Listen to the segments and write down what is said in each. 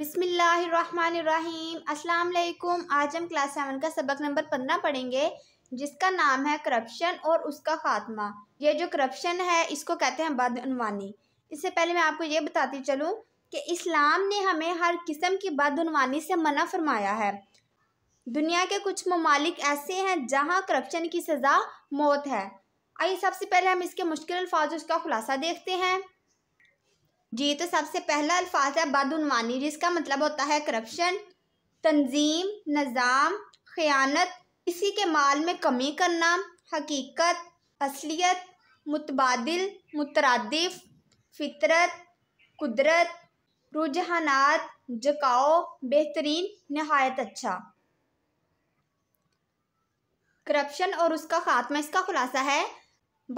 अस्सलाम वालेकुम आज हम क्लास सेवन का सबक नंबर पंद्रह पढ़ेंगे जिसका नाम है करप्शन और उसका ख़ात्मा ये जो करप्शन है इसको कहते हैं बदनवानी इससे पहले मैं आपको ये बताती चलूँ कि इस्लाम ने हमें हर किस्म की बदनवानी से मना फरमाया है दुनिया के कुछ ममालिक ऐसे हैं जहाँ करप्शन की सज़ा मौत है आइए सबसे पहले हम इसके मुश्किल अल्फाज उसका खुलासा देखते हैं जी तो सबसे पहला अल्फाज है बदनवानी जिसका मतलब होता है करप्शन तंजीम निज़ाम ख़यानत किसी के माल में कमी करना हकीकत असलियत मुतबाद मुतरदफ फितरत कुदरत रुझानात जकाओ बेहतरीन नहायत अच्छा करप्शन और उसका खात्मा इसका खुलासा है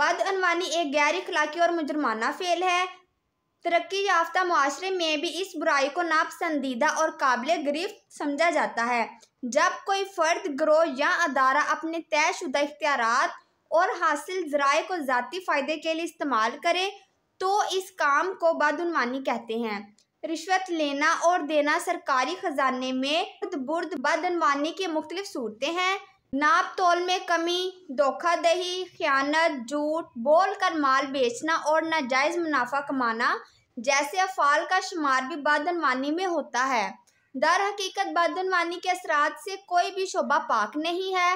बदअनवानी एक गैर इखलाकी और मुजरमाना फेल है तरक्की याफ्ता माशरे में भी इस बुराई को नापसंदीदा और काबिल गिरफ्त समझा जाता है जब कोई फ़र्द ग्रोह या अदारा अपने तयशुदा इख्तियार और हासिल ज़राए को ज़ाती फ़ायदे के लिए इस्तेमाल करे तो इस काम को बदनवानी कहते हैं रिश्वत लेना और देना सरकारी ख़जाने में बुर्द बदनवानी की मुख्तलिफ सूरतें हैं नाप तोल में कमी धोखादही ख्यानत झूठ बोल कर माल बेचना और नाजायज़ मुनाफा कमाना जैसे अफाल का शुमार भी बदनवानी में होता है दर हकीकत बदनवानी के असरात से कोई भी शोबा पाक नहीं है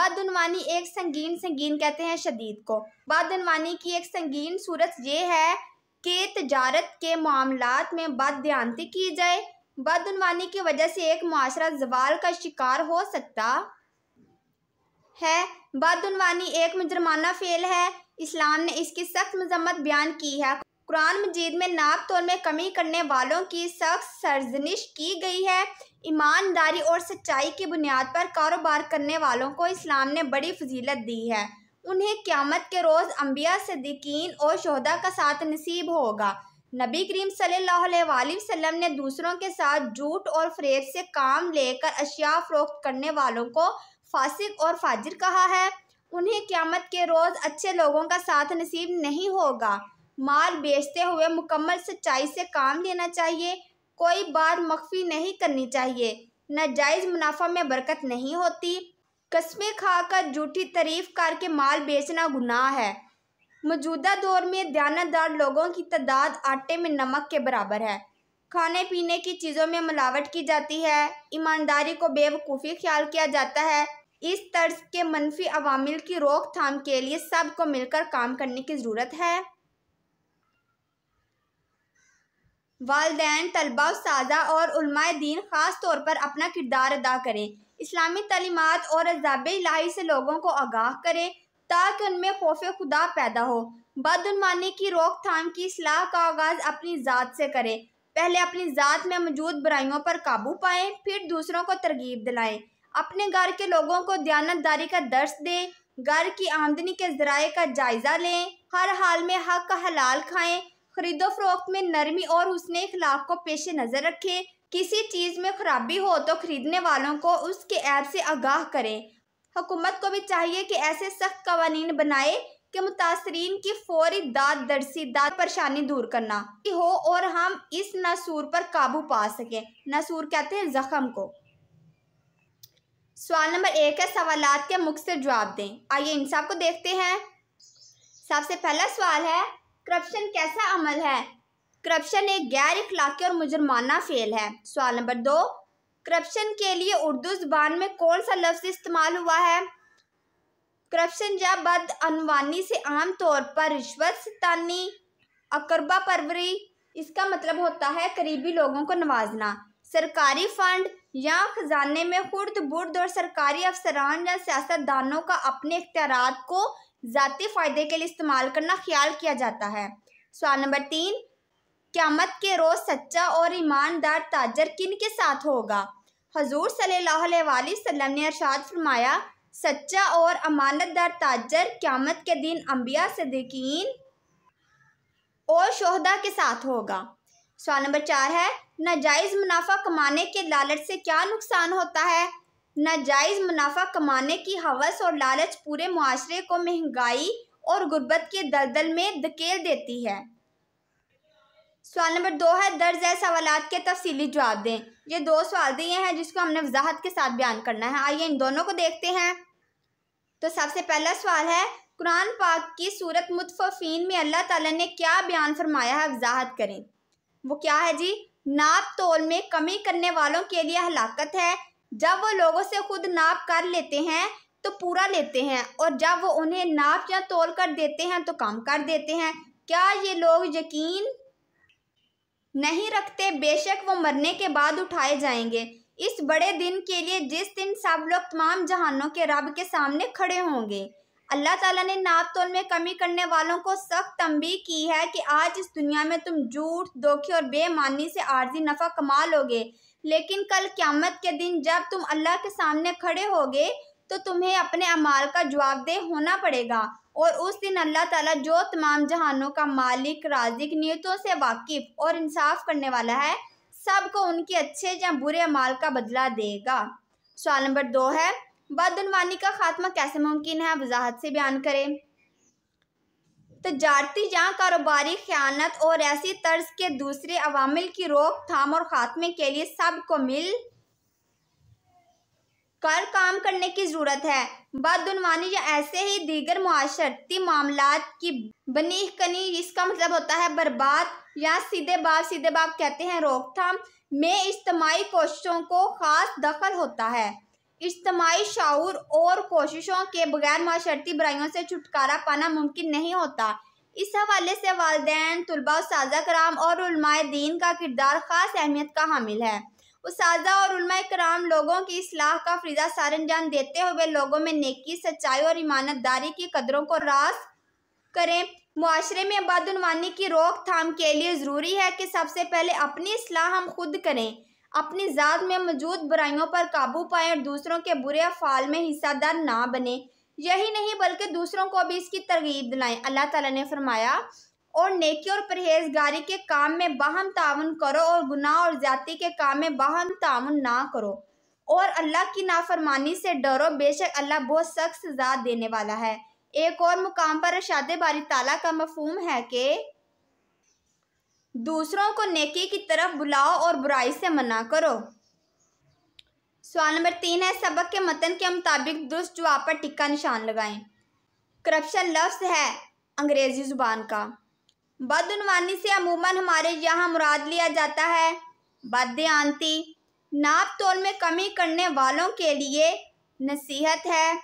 बदनवानी एक संगीन संगीन कहते हैं शदीद को बदनवानी की एक संगीन सूरत यह है कि तजारत के मामलात में बदध्यांती की जाए बदनवानी की वजह से एक माशरा जवाल का शिकार हो सकता है बदनवानी एक मुजरमाना फेल है इस्लाम ने इसकी सख्त मजम्मत बयान की है कुरान मजीद में नाप तौर में कमी करने वालों की सख्त सरजनिश की गई है ईमानदारी और सच्चाई की बुनियाद पर कारोबार करने वालों को इस्लाम ने बड़ी फजीलत दी है उन्हें क्यामत के रोज़ अम्बिया सदीकीन और शहदा का साथ नसीब होगा नबी करीम सल्लल्लाहु अलैहि ने दूसरों के साथ झूठ और फ्रेब से काम लेकर अशिया फ़रोख्त करने वालों को फासिक और फाजिर कहा है उन्हें क़्यामत के रोज़ अच्छे लोगों का साथ नसीब नहीं होगा माल बेचते हुए मुकम्मल सच्चाई से काम लेना चाहिए कोई बात मख्फी नहीं करनी चाहिए नाजायज़ मुनाफा में बरकत नहीं होती कस्में खाकर झूठी तारीफ के माल बेचना गुनाह है मौजूदा दौर में दयानतदार लोगों की तादाद आटे में नमक के बराबर है खाने पीने की चीज़ों में मिलावट की जाती है ईमानदारी को बेवकूफ़ी ख्याल किया जाता है इस तर्ज के मनफी अवामिल की रोकथाम के लिए सबको मिलकर काम करने की ज़रूरत है वालदेन तलबा साजा और दीन ख़ास तौर पर अपना किरदार अदा करें इस्लामी तलीमत और अजाब इलाही से लोगों को आगाह करें ताकि उनमें खौफ खुदा पैदा हो बदनवानी की रोकथाम की असलाह का आगाज़ अपनी ज़ात से करें पहले अपनी ज़ात में मौजूद बुराइयों पर काबू पाएं फिर दूसरों को तरगीब दिलाएं अपने घर के लोगों को दयानतदारी का दर्श दें घर की आमदनी के जराए का जायज़ा लें हर हाल में हक का हलाल खाएं खरीदो फरोख्त में नरमी और हुसन इखलाक को पेश नज़र रखें किसी चीज़ में खराबी हो तो ख़रीदने वालों को उसके ऐप से आगाह करें हुकूमत को भी चाहिए कि ऐसे सख्त कवानीन बनाए कि मुतासरीन की फौरी दाद दरसी दाद परेशानी दूर करना हो और हम इस नसूर पर काबू पा सकें नसूर कहते हैं जख्म को सवाल नंबर एक है सवाल के मुख्य से जवाब दें आइए इन सब को देखते हैं सबसे पहला सवाल है करप्शन कैसा अमल है करप्शन एक गैर इखलाकी और मुजरमाना फेल है सवाल नंबर दो करप्शन के लिए उर्दू जबान में कौन सा लफ्ज़ इस्तेमाल हुआ है करप्शन या बदअनवानी से आम तौर पर रिश्वत सतानी अकरबा परवरी इसका मतलब होता है करीबी लोगों को नवाजना सरकारी फंड यहाँ खजाने में खुर्द बुर्द और सरकारी अफसरान या सियासतदानों का अपने इख्तियार को ज़ाती फ़ायदे के लिए इस्तेमाल करना ख्याल किया जाता है सवाल नंबर तीन क्यामत के रोज़ सच्चा और ईमानदार ताजर किन के साथ होगा हजूर सल्लाम ने अरसाद फरमाया सच्चा और अमानतदार ताजर क्यामत के दिन अम्बिया सदकीन और शहदा के साथ होगा सवाल नंबर चार है नाजायज़ मुनाफा कमाने के लालच से क्या नुकसान होता है नाजायज़ मुनाफा कमाने की हवस और लालच पूरे माशरे को महंगाई और गुर्बत के दलदल में धकेल देती है सवाल नंबर दो है दर्ज है सवाल के तफसीली जवाब दें ये दो सवाल दिए हैं जिसको हमने वजाहत के साथ बयान करना है आइए इन दोनों को देखते हैं तो सबसे पहला सवाल है कुरान पाक की सूरत मुतफ़ीन में अल्लाह ताला ने क्या बयान फरमाया है वजाहत करें वो क्या है जी नाप तोल में कमी करने वालों के लिए हलाकत है जब वो लोगों से खुद नाप कर लेते हैं तो पूरा लेते हैं और जब वो उन्हें नाप या तोल कर देते हैं तो कम कर देते हैं क्या ये लोग यकीन नहीं रखते बेशक वो मरने के बाद उठाए जाएंगे इस बड़े दिन के लिए जिस दिन सब लोग तमाम जहानों के रब के सामने खड़े होंगे अल्लाह ताला ने नाप तोल में कमी करने वालों को सख्त तंबी की है कि आज इस दुनिया में तुम झूठ धोखे और बेमानी से आर्जी नफ़ा कमा लोगे लेकिन कल क्यामत के दिन जब तुम अल्लाह के सामने खड़े होगे तो तुम्हें अपने अमाल का जवाबदेह होना पड़ेगा और उस दिन अल्लाह ताला जो तमाम जहानों का मालिक राजिक नीयतों से वाकिफ़ और इंसाफ करने वाला है सबको उनके अच्छे या बुरे अमाल का बदला देगा सवाल नंबर दो है बदनवानी का खात्मा कैसे मुमकिन है वजाहत से बयान करें तजारती या कारोबारी ख़यानत और ऐसी तर्ज के दूसरे अवामिल की रोकथाम और ख़ात्मे के लिए सबको मिल कर काम करने की ज़रूरत है बदनवानी या ऐसे ही दीगर माशरती मामला की बनी कनी इसका मतलब होता है बर्बाद या सीधे बाप सीधे बाप कहते हैं रोकथाम में इज्तमाही कोशिशों को ख़ास दखल होता है इज्तमाही शाऊर और कोशिशों के बगैर माशरती बुराइयों से छुटकारा पाना मुमकिन नहीं होता इस हवाले से वालदेन तलबा उस कराम और दीन का किरदार ख़ास अहमियत का हामिल है उसाजा और कराम लोगों की असलाह का फ्रिजा सारंजाम देते हुए लोगों में नेकी सच्चाई और ईमानतदारी की कदरों को रास करें माशरे में बदनवानी की रोकथाम के लिए ज़रूरी है कि सबसे पहले अपनी असलाह हम खुद करें अपनी ज़ात में मौजूद बुराइयों पर काबू पाएँ और दूसरों के बुरे अफ़ाल में हिस्सादार ना बने यही नहीं बल्कि दूसरों को भी इसकी तरगीब दिलाएं अल्लाह ताला ने फरमाया और नेकी और परहेजगारी के काम में बाहम ताउन करो और गुनाह और ज्यादा के काम में बाहम ताउन ना करो और अल्लाह की नाफरमानी से डरो बेशक अल्लाह बहुत सख्त सजा देने वाला है एक और मुकाम पर शादे बारी ताला का मफहम है कि दूसरों को नेकी की तरफ बुलाओ और बुराई से मना करो सवाल नंबर तीन है सबक के मतन के मुताबिक दुरुस्त जवाब पर टिक्का निशान लगाएं करप्शन लफ्ज़ है अंग्रेज़ी ज़ुबान का बदनवानी से अमूमन हमारे यहाँ मुराद लिया जाता है आंती नाप तोल में कमी करने वालों के लिए नसीहत है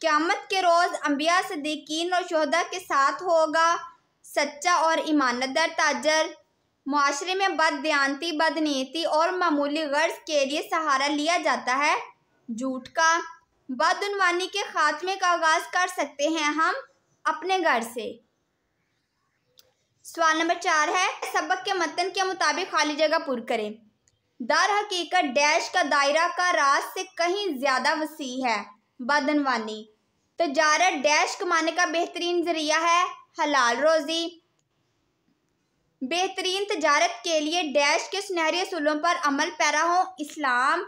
क़्यामत के रोज़ अम्बिया सदीकिन और शहदा के साथ होगा सच्चा और ईमानदार ताजर माशरे में बददेयांती बदनीति और मामूली गर्ज के लिए सहारा लिया जाता है झूठ का बदनवानी के खात्मे का आगाज कर सकते हैं हम अपने घर से सवाल नंबर चार है सबक के मतन के मुताबिक खाली जगह पुर करें दर हकीकत डैश का दायरा का राज से कहीं ज़्यादा वसी है बदनवानी तजारत डैश कमाने का बेहतरीन जरिया है हलाल रोज़ी बेहतरीन तजारत के लिए डैश के सुनहरे असूलों पर अमल पैरा हो इस्लाम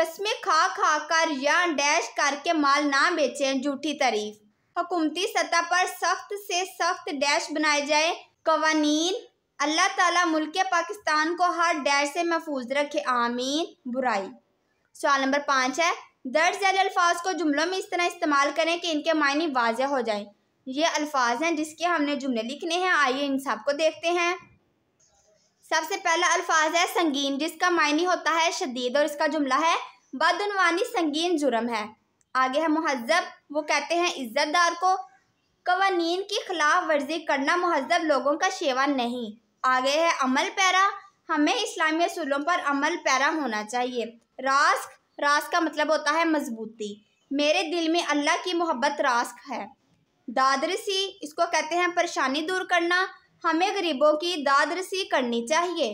कस्में खा खा कर या डैश करके माल ना बेचें झूठी तारीफ हुकूमती सतह पर सख्त से सख्त डैश बनाए जाए कवानीन अल्लाह ताला मुल्क पाकिस्तान को हर डैश से महफूज रखे आमीन बुराई सवाल नंबर पाँच है दर्ज अल्फाज को जुमलों में इस तरह इस्तेमाल करें कि इनके मायने वाजह हो जाएं ये अल्फाज हैं जिसके हमने जुमले लिखने हैं आइए इन सब को देखते हैं सबसे पहला अल्फाज है संगीन जिसका मायने होता है शदीद और इसका जुमला है बदनवानी संगीन जुर्म है आगे है महजब वो कहते हैं इज्जतदार को कवानीन की खिलाफ वर्जी करना महजब लोगों का शेवा नहीं आगे है अमल पैरा हमें इस्लामी असूलों पर अमल पैरा होना चाहिए रास्क रास का मतलब होता है मजबूती मेरे दिल में अल्लाह की मोहब्बत रास्क है दादरसी इसको कहते हैं परेशानी दूर करना हमें गरीबों की दादरसी करनी चाहिए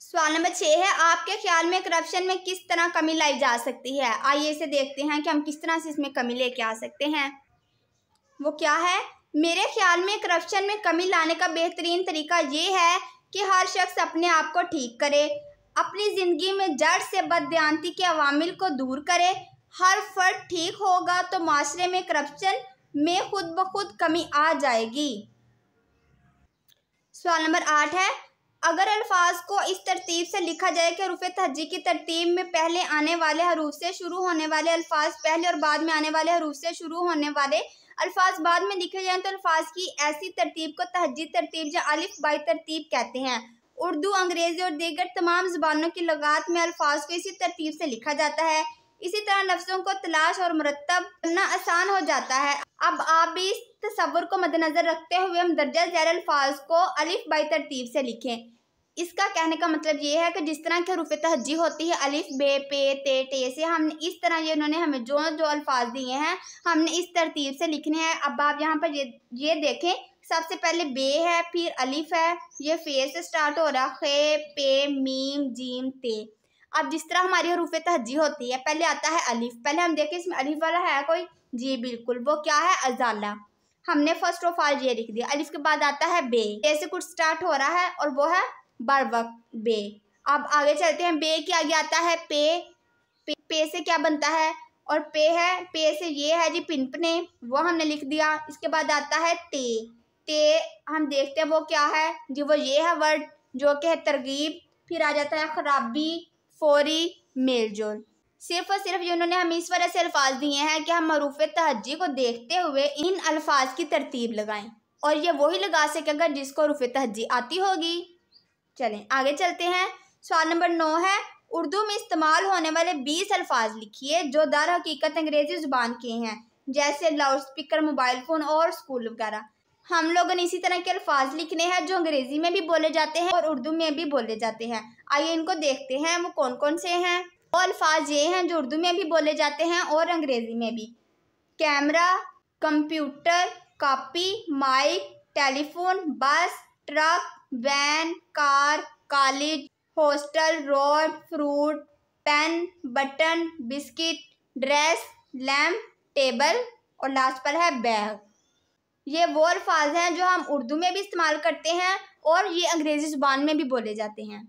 सवाल नंबर छः है आपके ख्याल में करप्शन में किस तरह कमी लाई जा सकती है आइए इसे देखते हैं कि हम किस तरह से इसमें कमी लेके आ सकते हैं वो क्या है मेरे ख्याल में करप्शन में कमी लाने का बेहतरीन तरीका ये है कि हर शख्स अपने आप को ठीक करे अपनी ज़िंदगी में जड़ से बदयांती के अवामिल को दूर करे हर फर्द ठीक होगा तो माशरे में करप्शन में खुद ब खुद कमी आ जाएगी सवाल नंबर आठ है अगर अल्फाज को इस तरतीब से लिखा जाए कि रुफ तहजी की तरतीब में पहले आने वाले हरूफ से शुरू होने वाले अल्फाज पहले और बाद में आने वाले हरूफ से शुरू होने वाले अल्फाज बाद में लिखे जाएँ तो अल्फाज की ऐसी तरतीब को तहजी तरतीब या अलिफ बाई तरतीब कहते हैं उर्दू अंग्रेज़ी और दीगर तमाम ज़बानों की लगात में अल्फाज को इसी तरतीब से लिखा जाता है इसी तरह नफ्सों को तलाश और मुरतब करना आसान हो जाता है अब आप भी इस तस्वुर को मद्दनज़र रखते हुए हम दर्जा जैर अल्फाज को अलिफ बाई तरतीब से लिखें इसका कहने का मतलब ये है कि जिस तरह के रूफ तहजी होती है अलिफ बे पे ते टे से हमने इस तरह ये उन्होंने हमें जो जो अल्फाज दिए हैं हमने इस तरतीब से लिखने हैं अब आप यहाँ पर ये ये देखें सबसे पहले बे है फिर अलिफ है ये फे से स्टार्ट हो रहा है खे पे मीम जीम ते अब जिस तरह हमारी हरूफ तहजी होती है पहले आता है अलीफ पहले हम देखें इसमें अलीफ वाला है कोई जी बिल्कुल वो क्या है अजाला हमने फर्स्ट ऑफ ऑल ये लिख दिया अलीफ के बाद आता है बे जैसे कुछ स्टार्ट हो रहा है और वो है बरवक बे अब आगे चलते हैं बे के आगे आता है पे पे, पे से क्या बनता है और पे है पे से ये है जी पिनपने वो हमने लिख दिया इसके बाद आता है ते ते हम देखते हैं वो क्या है जी वो ये है वर्ड जो कि है तरगीब फिर आ जाता है खराबी फौरी मेल जोल सिर्फ और सिर्फ उन्होंने हमें इस वजह से अल्फाज दिए हैं कि हम मरूफ तहजी को देखते हुए इन अल्फाज की तरतीब लगाएं और ये वही लगा सके अगर जिसको रुफ तहजी आती होगी चलें आगे चलते हैं सवाल नंबर नौ है उर्दू में इस्तेमाल होने वाले बीस अल्फाज लिखिए जो दर हकीकत अंग्रेज़ी ज़ुबान के हैं जैसे लाउड स्पीकर मोबाइल फ़ोन और स्कूल वगैरह हम लोगों ने इसी तरह के अल्फाज लिखने हैं जो अंग्रेज़ी में भी बोले जाते हैं और उर्दू में भी बोले जाते हैं आइए इनको देखते हैं वो कौन कौन से हैं वो अल्फाज ये हैं जो उर्दू में भी बोले जाते हैं और अंग्रेज़ी में भी camera computer copy mike telephone bus truck van car college hostel road fruit pen button biscuit dress lamp table और लास्ट पर है बैग ये वो अल्फाज हैं जो हम उर्दू में भी इस्तेमाल करते हैं और ये अंग्रेज़ी ज़ुबान में भी बोले जाते हैं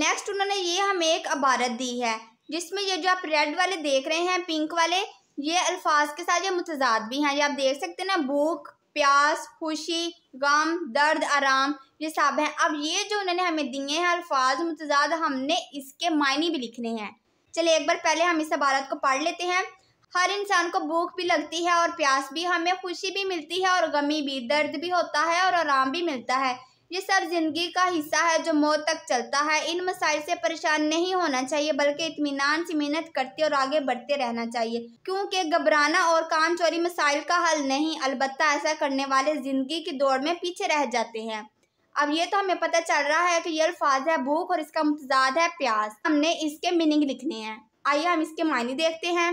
नेक्स्ट उन्होंने ये हमें एक अबारत दी है जिसमें ये जो आप रेड वाले देख रहे हैं पिंक वाले ये अल्फाज के साथ ये मुतजाद भी हैं ये आप देख सकते हैं ना भूख प्यास खुशी गम दर्द आराम ये सब हैं अब ये जो उन्होंने हमें दिए हैं अल्फाज मुतजाद हमने इसके मायने भी लिखने हैं चलिए एक बार पहले हम इस अबारत को पढ़ लेते हैं हर इंसान को भूख भी लगती है और प्यास भी हमें खुशी भी मिलती है और गमी भी दर्द भी होता है और आराम भी मिलता है ये सब जिंदगी का हिस्सा है जो मौत तक चलता है इन मसाइल से परेशान नहीं होना चाहिए बल्कि इतमान से मेहनत करते और आगे बढ़ते रहना चाहिए क्योंकि घबराना और काम चोरी मसाइल का हल नहीं अलबत् ऐसा करने वाले जिंदगी की दौड़ में पीछे रह जाते हैं अब ये तो हमें पता चल रहा है कि ये अल्फाज है भूख और इसका मुतजाद है प्यास हमने इसके मीनिंग लिखने हैं आइए हम इसके मायने देखते हैं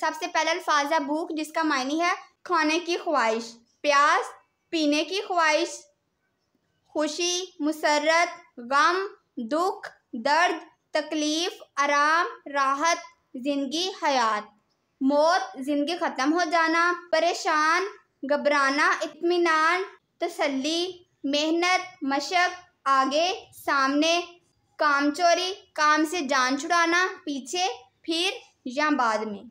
सबसे पहला अल्फाज है भूख जिसका मायने है खाने की ख्वाहिश प्यास पीने की ख्वाहिश खुशी मुसरत गम दुख दर्द तकलीफ़ आराम राहत ज़िंदगी हयात मौत ज़िंदगी ख़त्म हो जाना परेशान घबराना इतमान तसल्ली मेहनत मशक आगे सामने काम चोरी काम से जान छुड़ाना पीछे फिर या बाद में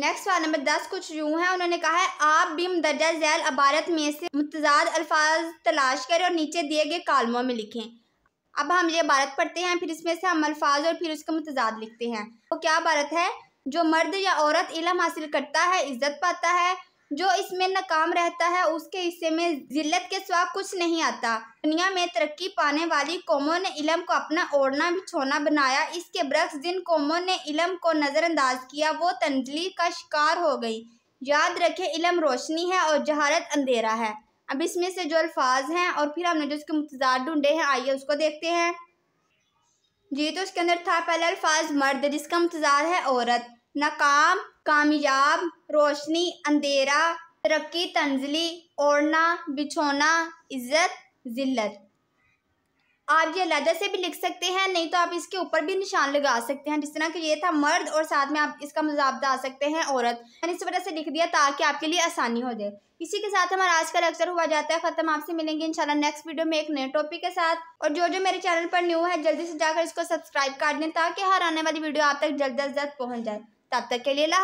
नेक्स्ट सवाल नंबर दस कुछ यूँ है उन्होंने कहा है आप भी मदरजा जैल अबारत में से मुतजाद अल्फाज तलाश करें और नीचे दिए गए कालमों में लिखें अब हम ये अबारत पढ़ते हैं फिर इसमें से हम अल्फाज और फिर उसका मुतजाद लिखते हैं वो तो क्या अबारत है जो मर्द या औरत इलम हासिल करता है इज्जत पाता है जो इसमें नाकाम रहता है उसके हिस्से में जिल्लत के सिवा कुछ नहीं आता दुनिया में तरक्की पाने वाली कौमों ने इलम को अपना ओढ़ना बिछोना बनाया इसके बरक्स जिन कौमों ने इलम को नज़रअंदाज किया वो तंजली का शिकार हो गई याद रखें इलम रोशनी है और जहारत अंधेरा है अब इसमें से जो अल्फाज हैं और फिर हमने जो उसके मुतजार ढूंढे हैं आइए उसको देखते हैं जी तो उसके अंदर था पहला अल्फाज मर्द जिसका मुतजार है औरत नाकाम कामयाब रोशनी अंधेरा तरक्की तंजली ओढ़ना बिछोना इज्जत ज़िल्लत आप ये लहजा से भी लिख सकते हैं नहीं तो आप इसके ऊपर भी निशान लगा सकते हैं जिस तरह कि ये था मर्द और साथ में आप इसका मुजाबदा आ सकते हैं औरत मैंने इस वजह से लिख दिया ताकि आपके लिए आसानी हो जाए इसी के साथ हमारा आज का लेक्चर हुआ जाता है ख़त्म आपसे मिलेंगे इंशाल्लाह नेक्स्ट वीडियो में एक नए टॉपिक के साथ और जो जो मेरे चैनल पर न्यू है जल्दी से जाकर इसको सब्सक्राइब कर दें ताकि हर आने वाली वीडियो आप तक जल्द अज जल्द पहुँच जाए Tata Kelly la